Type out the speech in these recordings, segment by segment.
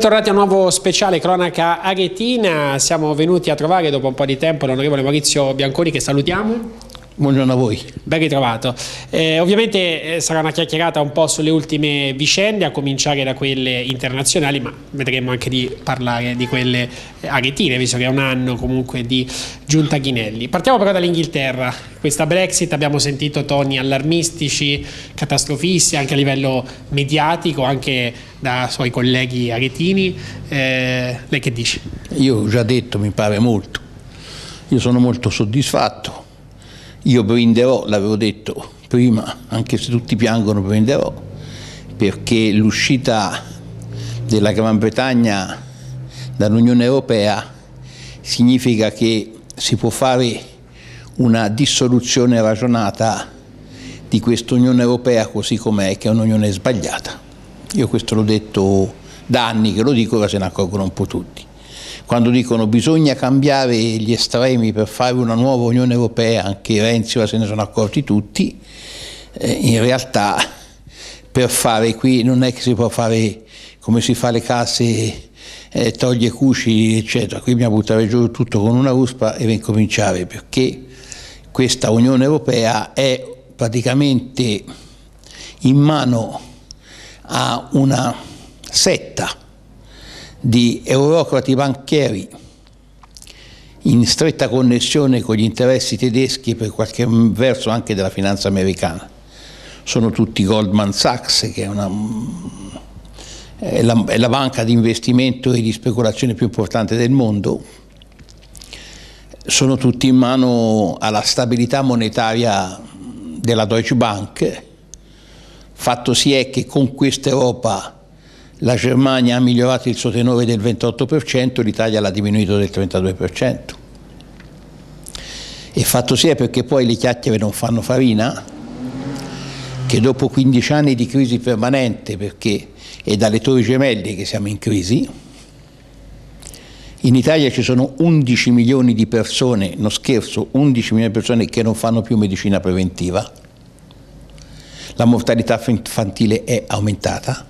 Bentornati a un nuovo speciale cronaca aretina, siamo venuti a trovare dopo un po' di tempo l'onorevole Maurizio Bianconi che salutiamo. Buongiorno a voi. Ben ritrovato. Eh, ovviamente eh, sarà una chiacchierata un po' sulle ultime vicende, a cominciare da quelle internazionali, ma vedremo anche di parlare di quelle aretine, visto che è un anno comunque di Giunta Ghinelli. Partiamo però dall'Inghilterra. Questa Brexit abbiamo sentito toni allarmistici, catastrofisti, anche a livello mediatico, anche da suoi colleghi aretini. Eh, lei che dice? Io ho già detto, mi pare molto. Io sono molto soddisfatto io brinderò, l'avevo detto prima, anche se tutti piangono brinderò, perché l'uscita della Gran Bretagna dall'Unione Europea significa che si può fare una dissoluzione ragionata di questa Unione Europea così com'è, che è un'Unione sbagliata. Io questo l'ho detto da anni che lo dico, ora se ne accorgono un po' tutti quando dicono bisogna cambiare gli estremi per fare una nuova Unione Europea, anche Renzi ora se ne sono accorti tutti, eh, in realtà per fare qui non è che si può fare come si fa le case, eh, toglie cuci, eccetera. Qui bisogna buttare giù tutto con una ruspa e ricominciare, perché questa Unione Europea è praticamente in mano a una setta di eurocrati banchieri in stretta connessione con gli interessi tedeschi e per qualche verso anche della finanza americana. Sono tutti Goldman Sachs, che è, una, è, la, è la, banca di investimento e di speculazione più importante del mondo, sono tutti in mano alla stabilità monetaria della Deutsche Bank. Fatto si è che con questa Europa la Germania ha migliorato il suo tenore del 28%, l'Italia l'ha diminuito del 32%. E fatto sia perché poi le chiacchiere non fanno farina, che dopo 15 anni di crisi permanente, perché è dalle torri gemelle che siamo in crisi, in Italia ci sono 11 milioni di persone, non scherzo, 11 milioni di persone che non fanno più medicina preventiva, la mortalità infantile è aumentata,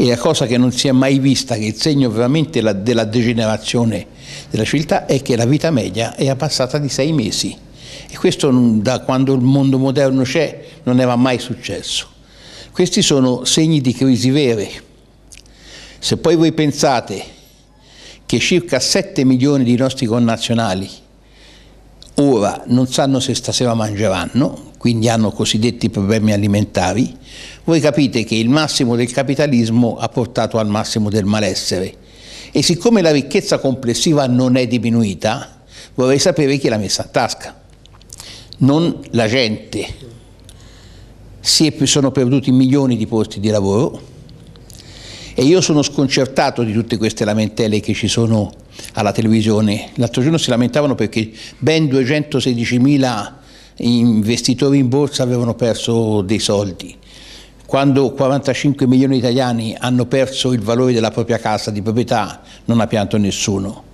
e la cosa che non si è mai vista, che è il segno veramente la, della degenerazione della civiltà, è che la vita media è abbassata di sei mesi. E questo da quando il mondo moderno c'è non era mai successo. Questi sono segni di crisi vere. Se poi voi pensate che circa 7 milioni di nostri connazionali ora non sanno se stasera mangeranno, quindi hanno cosiddetti problemi alimentari, voi capite che il massimo del capitalismo ha portato al massimo del malessere. E siccome la ricchezza complessiva non è diminuita, vorrei sapere chi l'ha messa a tasca, non la gente. Si è, sono perduti milioni di posti di lavoro e io sono sconcertato di tutte queste lamentele che ci sono alla televisione. L'altro giorno si lamentavano perché ben 216.000 gli investitori in borsa avevano perso dei soldi. Quando 45 milioni di italiani hanno perso il valore della propria casa di proprietà non ha pianto nessuno.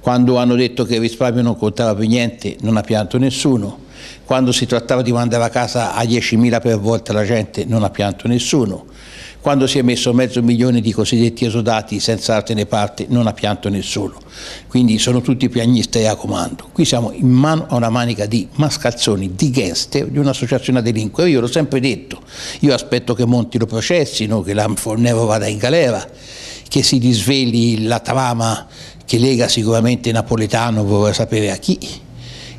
Quando hanno detto che il risparmio non contava più niente non ha pianto nessuno. Quando si trattava di mandare a casa a 10.000 per volta la gente non ha pianto nessuno quando si è messo mezzo milione di cosiddetti esodati senza artene parte non ha pianto nessuno, quindi sono tutti piagnistei a comando. Qui siamo in mano a una manica di mascalzoni, di gangster, di un'associazione a delinquere. Io l'ho sempre detto, io aspetto che Monti lo processino, che l'Amfornevo vada in galera, che si risvegli la trama che lega sicuramente Napoletano, vorrei sapere a chi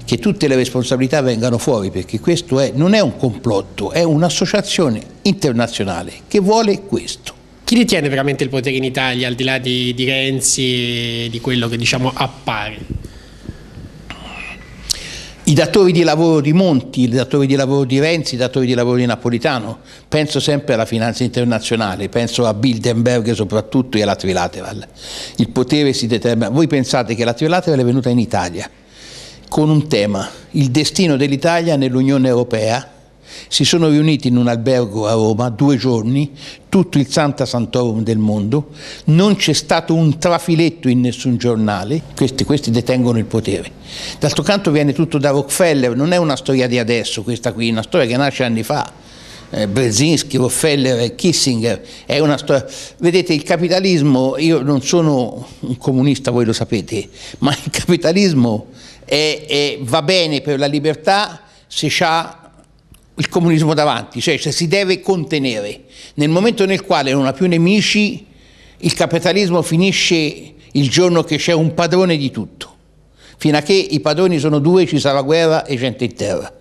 che tutte le responsabilità vengano fuori, perché questo è, non è un complotto, è un'associazione internazionale che vuole questo. Chi detiene veramente il potere in Italia, al di là di, di Renzi e di quello che diciamo appare? I datori di lavoro di Monti, i datori di lavoro di Renzi, i datori di lavoro di Napolitano, penso sempre alla finanza internazionale, penso a Bilderberg soprattutto e alla Trilateral. Il potere si determina. Voi pensate che la Trilateral è venuta in Italia, con un tema, il destino dell'Italia nell'Unione Europea. Si sono riuniti in un albergo a Roma due giorni, tutto il Santa Santorum del mondo, non c'è stato un trafiletto in nessun giornale, questi, questi detengono il potere. D'altro canto viene tutto da Rockefeller, non è una storia di adesso questa qui, è una storia che nasce anni fa. Eh, Brzezinski, Rockefeller, Kissinger, è una storia... Vedete, il capitalismo, io non sono un comunista, voi lo sapete, ma il capitalismo e, e va bene per la libertà se ha il comunismo davanti, cioè se si deve contenere. Nel momento nel quale non ha più nemici, il capitalismo finisce il giorno che c'è un padrone di tutto. Fino a che i padroni sono due, ci sarà guerra e gente in terra.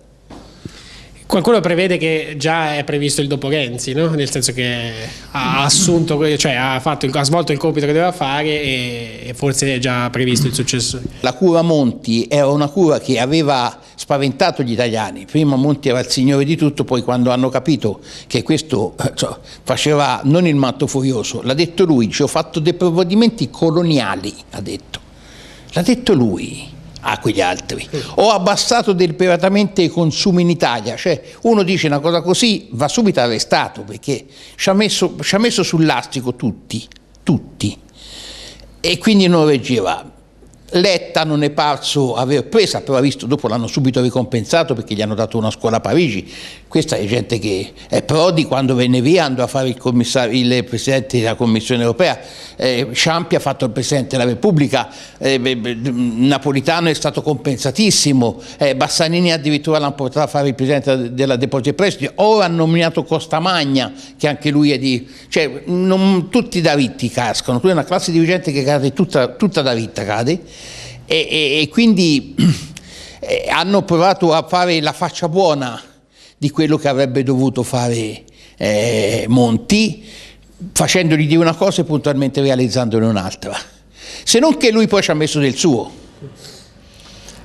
Qualcuno prevede che già è previsto il dopo Renzi, no? nel senso che ha assunto, cioè ha, fatto, ha svolto il compito che doveva fare e, e forse è già previsto il successo. La cura Monti era una cura che aveva spaventato gli italiani. Prima Monti era il signore di tutto, poi quando hanno capito che questo eh, cioè, faceva non il matto furioso, l'ha detto lui, ci ho fatto dei provvedimenti coloniali, ha detto. L'ha detto lui a ah, quegli altri. Ho abbassato deliberatamente i consumi in Italia, cioè uno dice una cosa così va subito arrestato perché ci ha messo, ci ha messo sull'astico tutti, tutti, e quindi non reggeva. Letta non è parso aver presa, però ha visto, dopo l'hanno subito ricompensato perché gli hanno dato una scuola a Parigi. Questa è gente che è Prodi, quando venne via andò a fare il, il presidente della Commissione europea eh, Ciampi ha fatto il Presidente della Repubblica, eh, Napolitano è stato compensatissimo, eh, Bassanini addirittura l'hanno portato a fare il Presidente della Depositi e Prestiti, ora hanno nominato Costamagna, che anche lui è di... cioè non, tutti da ritti cascano, tu è una classe dirigente che cade tutta, tutta da ritta, cade, e, e, e quindi eh, hanno provato a fare la faccia buona di quello che avrebbe dovuto fare eh, Monti, facendogli dire una cosa e puntualmente realizzandone un'altra. Se non che lui poi ci ha messo del suo.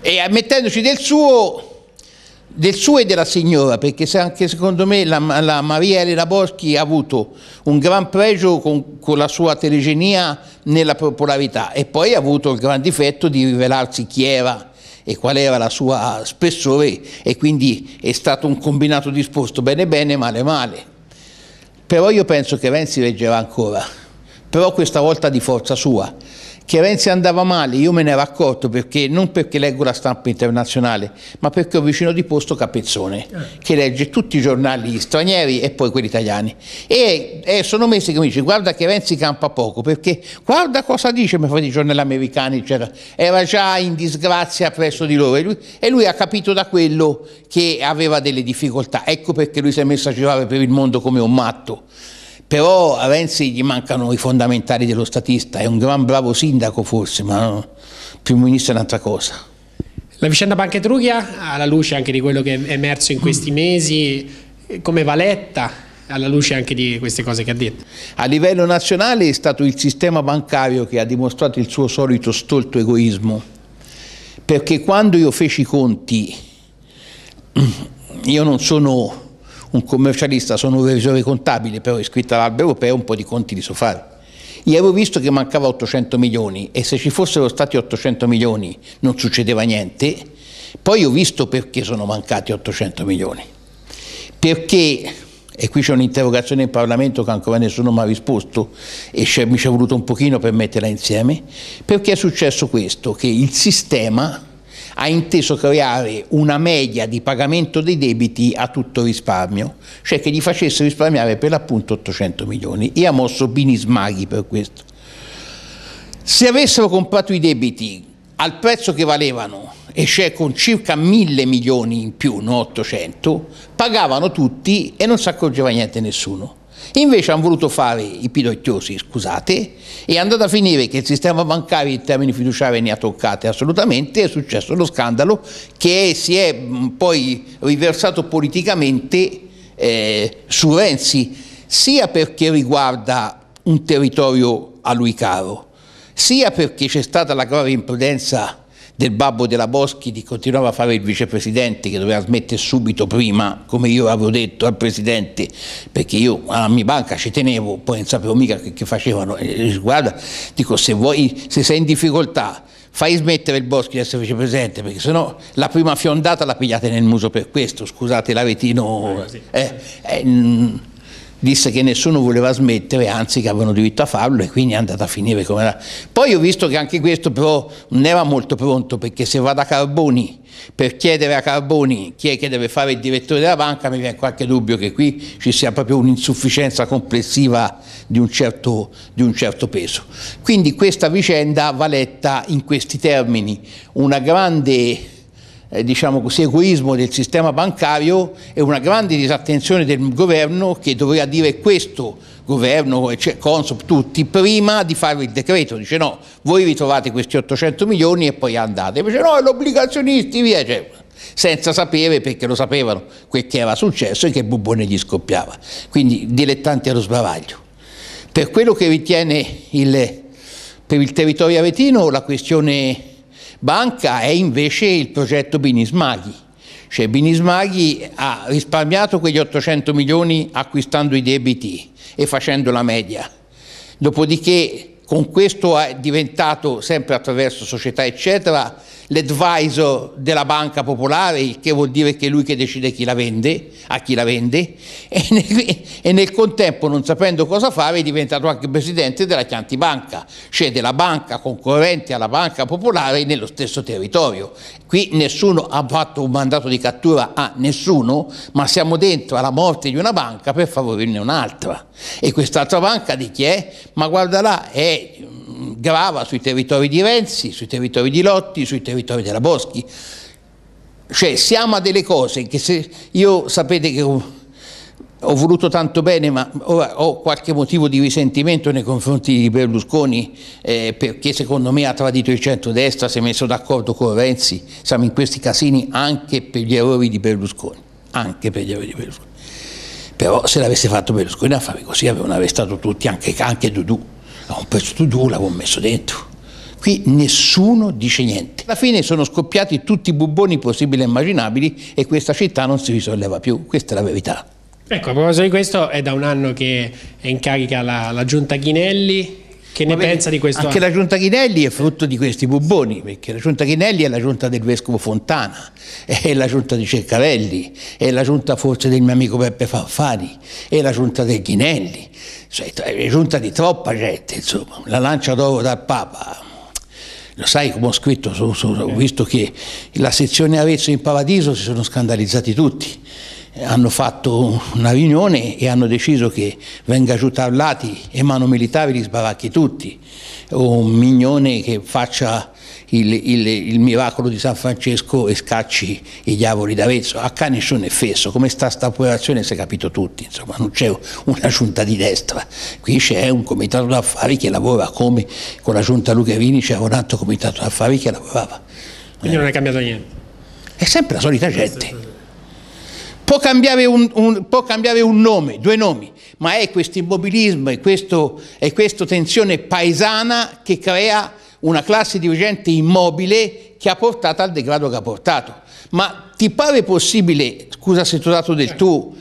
E mettendoci del suo, del suo e della signora, perché anche secondo me la, la Maria Elena Boschi ha avuto un gran pregio con, con, la sua telegenia nella popolarità e poi ha avuto il gran difetto di rivelarsi chi era e qual era la sua spessore e quindi è stato un combinato disposto bene bene, male male. Però io penso che Renzi reggerà ancora, però questa volta di forza sua, che Renzi andava male, io me ne ero accorto perché, non perché leggo la stampa internazionale, ma perché ho vicino di posto Capezzone, eh. che legge tutti i giornali stranieri e poi quelli italiani. E, e sono mesi che mi dice guarda che Renzi campa poco, perché guarda cosa dice, mi fa i giornali americani, eccetera. Era già in disgrazia presso di loro e lui, e lui, ha capito da quello che aveva delle difficoltà. Ecco perché lui si è messo a girare per il mondo come un matto. Però a Renzi gli mancano i fondamentali dello statista, è un gran bravo sindaco forse, ma no, primo ministro è un'altra cosa. La vicenda Banca Etruria, alla luce anche di quello che è emerso in questi mesi, come va letta? alla luce anche di queste cose che ha detto. A livello nazionale è stato il sistema bancario che ha dimostrato il suo solito stolto egoismo, perché quando io feci i conti, io non sono un commercialista sono un revisore contabile, però iscritto all'albero europeo un po' di conti li so fare. Io avevo visto che mancava 800 milioni e se ci fossero stati 800 milioni non succedeva niente, poi ho visto perché sono mancati 800 milioni. Perché, e qui c'è un'interrogazione in Parlamento che ancora nessuno mi ha risposto e mi ci è voluto un pochino per metterla insieme, perché è successo questo, che il sistema ha inteso creare una media di pagamento dei debiti a tutto risparmio, cioè che gli facesse risparmiare per l'appunto 800 milioni e ha mosso binismaghi per questo. Se avessero comprato i debiti al prezzo che valevano, e cioè con circa 1000 milioni in più, non 800, pagavano tutti e non si accorgeva niente nessuno invece hanno voluto fare i pidocchiosi, scusate, e è andato a finire che il sistema bancario in termini fiduciari ne ha toccate assolutamente, è successo lo scandalo che si è poi riversato politicamente eh, su Renzi, sia perché riguarda un territorio a lui caro, sia perché c'è stata la grave imprudenza del babbo della Boschi che continuava a fare il vicepresidente che doveva smettere subito prima come io avevo detto al presidente perché io alla ah, mia banca ci tenevo poi non sapevo mica che, che facevano e, eh, eh, guarda dico se vuoi se sei in difficoltà fai smettere il Boschi di essere vicepresidente perché sennò la prima fiondata la pigliate nel muso per questo scusate l'aretino eh, eh, eh mm, disse che nessuno voleva smettere, anzi che avevano diritto a farlo e quindi è andata a finire come era. Poi ho visto che anche questo però non era molto pronto perché se vado a Carboni per chiedere a Carboni chi è che deve fare il direttore della banca mi viene qualche dubbio che qui ci sia proprio un'insufficienza complessiva di un, certo, di un certo peso. Quindi questa vicenda va letta in questi termini, una grande eh, diciamo così, egoismo del sistema bancario e una grande disattenzione del governo che doveva dire questo governo, cioè Consop, tutti, prima di fare il decreto. Dice no, voi ritrovate questi 800 milioni e poi andate. Invece no, è l'obbligazionisti, via, cioè, senza sapere, perché lo sapevano, quel che era successo e che Bubone gli scoppiava. Quindi dilettanti allo sbavaglio. Per quello che ritiene il, per il territorio aretino la questione Banca è invece il progetto Binismaghi, cioè Binismaghi ha risparmiato quegli 800 milioni acquistando i debiti e facendo la media, dopodiché con questo è diventato sempre attraverso società eccetera l'advisor della banca popolare, il che vuol dire che è lui che decide chi la vende, a chi la vende, e nel, e nel contempo, non sapendo cosa fare, è diventato anche presidente della Chianti Banca, cioè della banca concorrente alla banca popolare nello stesso territorio. Qui nessuno ha fatto un mandato di cattura a nessuno, ma siamo dentro alla morte di una banca per favorirne un'altra. E quest'altra banca di chi è? Ma guarda là, è grava sui territori di Renzi, sui territori di Lotti, sui territori della Boschi. Cioè siamo a delle cose che se io sapete che ho, ho voluto tanto bene, ma ora ho qualche motivo di risentimento nei confronti di Berlusconi eh, perché secondo me ha tradito il centrodestra, si è messo d'accordo con Renzi, siamo in questi casini anche per gli errori di Berlusconi, anche per gli errori di Berlusconi. Però se l'avesse fatto Berlusconi a fare così avevano arrestato tutti, anche, anche Dudu un pezzo di tutto, l'avevo messo dentro. Qui nessuno dice niente. Alla fine sono scoppiati tutti i buboni possibili e immaginabili e questa città non si risolleva più, questa è la verità. Ecco, a proposito di questo, è da un anno che è in carica la, la giunta Ghinelli, che ne Vabbè, pensa di questo? Anche anno? la giunta Chinelli è frutto di questi buboni, perché la giunta Chinelli è la giunta del vescovo Fontana, è la giunta di Ceccarelli, è la giunta forse del mio amico Beppe Fanfani, è la giunta del Chinelli, cioè, è giunta di troppa gente, insomma, la lancia d'oro dal Papa. Lo sai come ho scritto, so, so, ho eh. visto che la sezione Arezzo in Paradiso si sono scandalizzati tutti hanno fatto una riunione e hanno deciso che venga giù Tarlati e Mano Militare li sbaracchi tutti, o Mignone che faccia il, il, il, miracolo di San Francesco e scacci i diavoli d'Arezzo. A cane nessuno effesso, come sta sta operazione si è capito tutti, insomma non c'è una giunta di destra, qui c'è un comitato d'affari che lavora come con la giunta Lucherini c'è un altro comitato d'affari che lavorava. Quindi non è cambiato niente? È sempre la solita gente Può cambiare un, un, può cambiare un nome, due nomi, ma è questo immobilismo e, questo, e questa tensione paesana che crea una classe dirigente immobile che ha portato al degrado che ha portato. Ma ti pare possibile, scusa se ti ho dato del certo. tu,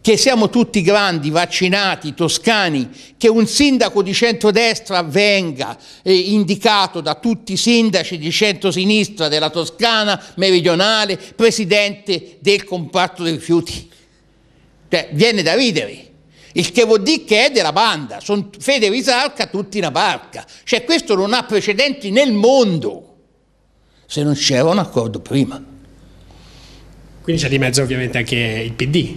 che siamo tutti grandi, vaccinati, toscani, che un sindaco di centrodestra venga eh, indicato da tutti i sindaci di centrosinistra della Toscana meridionale presidente del comparto dei rifiuti. Cioè, viene da ridere. Il che vuol dire che è della banda, sono Fede Risalca tutti in una barca. Cioè questo non ha precedenti nel mondo, se non c'era un accordo prima. Quindi c'è di mezzo ovviamente anche il PD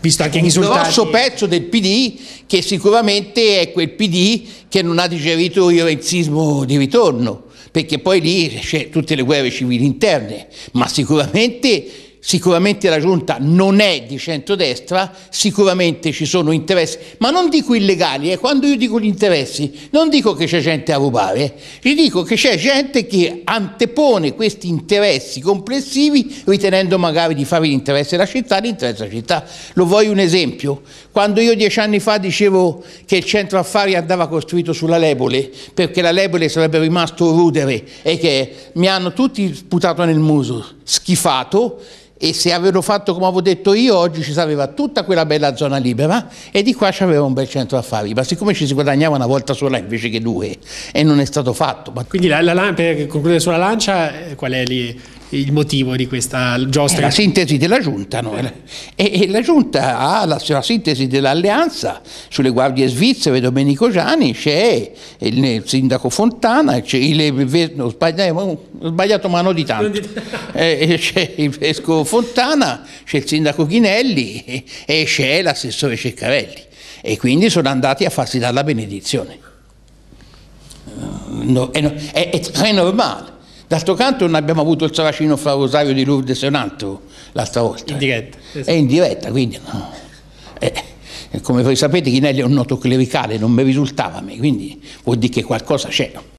visto anche un risultati. grosso pezzo del PD che sicuramente è quel PD che non ha digerito il razzismo di ritorno, perché poi lì c'è tutte le guerre civili interne, ma sicuramente sicuramente la giunta non è di centrodestra, sicuramente ci sono interessi, ma non dico illegali, eh. quando io dico gli interessi non dico che c'è gente a rubare, gli eh. dico che c'è gente che antepone questi interessi complessivi ritenendo magari di fare l'interesse della città, l'interesse della città. Lo voglio un esempio, quando io dieci anni fa dicevo che il centro affari andava costruito sulla Lebole, perché la Lebole sarebbe rimasto rudere e che mi hanno tutti sputato nel muso, schifato, e se avevano fatto come avevo detto io oggi ci sapeva tutta quella bella zona libera e di qua c'aveva un bel centro affari ma siccome ci si guadagnava una volta sola invece che due e non è stato fatto ma... quindi la, la, per concludere sulla lancia eh, qual è lì il motivo di questa giostra. È la sintesi della giunta, no? e, e, la giunta ha la, la, sintesi dell'alleanza sulle guardie svizzere, Domenico Giani, c'è il, il sindaco Fontana, c'è il, no, sbagliato, sbagliato mano di tanto, eh, c'è il vescovo Fontana, c'è il sindaco Ghinelli e, e c'è l'assessore Ceccarelli e quindi sono andati a farsi dare la benedizione. Eh, no, è, è, è, è normale. D'altro canto non abbiamo avuto il Saracino fra Rosario di Lourdes e Seonanto l'altra volta. In diretta. Eh, esatto. È in diretta, quindi... No. Eh, eh come voi sapete Chinelli è un noto clericale, non mi risultava a me, quindi vuol dire che qualcosa c'è.